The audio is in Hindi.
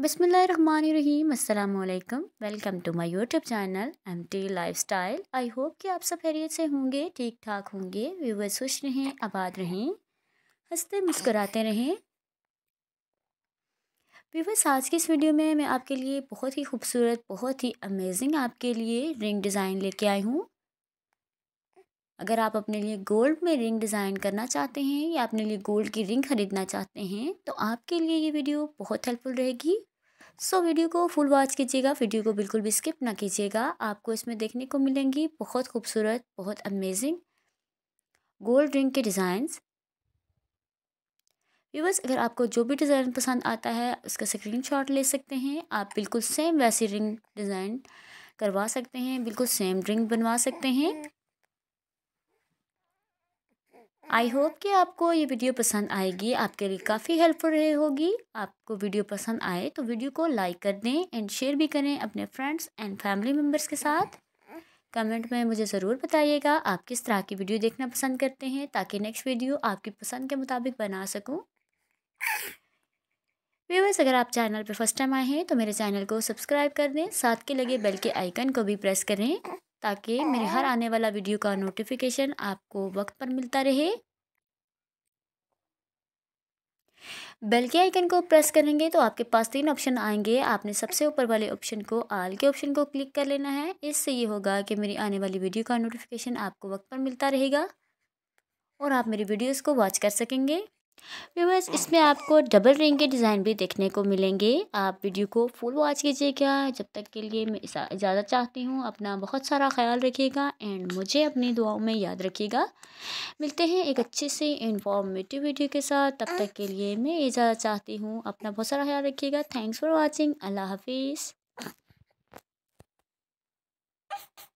बिसमीम अल्लाम welcome to my YouTube channel M T life style I hope कि आप सब खैरियत से होंगे ठीक ठाक होंगे व्यूवर्स खुश रहें आबाद रहें हंसते मुस्कुराते रहें व्यूवर्स आज की इस वीडियो में मैं आपके लिए बहुत ही खूबसूरत बहुत ही अमेजिंग आपके लिए रिंग डिज़ाइन लेके आई हूँ अगर आप अपने लिए गोल्ड में रिंग डिज़ाइन करना चाहते हैं या अपने लिए गोल्ड की रिंग ख़रीदना चाहते हैं तो आपके लिए ये वीडियो बहुत हेल्पफुल रहेगी सो so, वीडियो को फुल वॉच कीजिएगा वीडियो को बिल्कुल भी स्किप ना कीजिएगा आपको इसमें देखने को मिलेंगी बहुत खूबसूरत बहुत अमेजिंग गोल्ड रिंग के डिज़ाइंस व्यूवर्स अगर आपको जो भी डिज़ाइन पसंद आता है उसका शॉट ले सकते हैं आप बिल्कुल सेम वैसी रिंग डिज़ाइन करवा सकते हैं बिल्कुल सेम रिंग बनवा सकते हैं आई होप कि आपको ये वीडियो पसंद आएगी आपके लिए काफ़ी हेल्पफुल रही होगी आपको वीडियो पसंद आए तो वीडियो को लाइक कर दें एंड शेयर भी करें अपने फ्रेंड्स एंड फैमिली मेम्बर्स के साथ कमेंट में मुझे ज़रूर बताइएगा आप किस तरह की वीडियो देखना पसंद करते हैं ताकि नेक्स्ट वीडियो आपकी पसंद के मुताबिक बना सकूँ व्यूवर्स अगर आप चैनल पर फर्स्ट टाइम आए हैं तो मेरे चैनल को सब्सक्राइब कर दें साथ के लगे बेल के आइकन को भी प्रेस करें ताकि हाँ। मेरे हर आने वाला वीडियो का नोटिफिकेशन आपको वक्त पर मिलता रहे बेल के आइकन को प्रेस करेंगे तो आपके पास तीन ऑप्शन आएंगे आपने सबसे ऊपर वाले ऑप्शन को आल के ऑप्शन को क्लिक कर लेना है इससे ये होगा कि मेरी आने वाली वीडियो का नोटिफिकेशन आपको वक्त पर मिलता रहेगा और आप मेरी वीडियोस को वॉच कर सकेंगे व्यूवर्स इसमें आपको डबल रिंग के डिज़ाइन भी देखने को मिलेंगे आप वीडियो को फुल वॉच कीजिएगा जब तक के लिए मैं इजाज़त चाहती हूँ अपना बहुत सारा ख्याल रखिएगा एंड मुझे अपनी दुआओं में याद रखिएगा मिलते हैं एक अच्छे से इंफॉर्मेटिव वीडियो के साथ तब तक के लिए मैं इजाज़त चाहती हूँ अपना बहुत सारा ख्याल रखिएगा थैंक्स फॉर वॉचिंग अल्लाह हाफिज़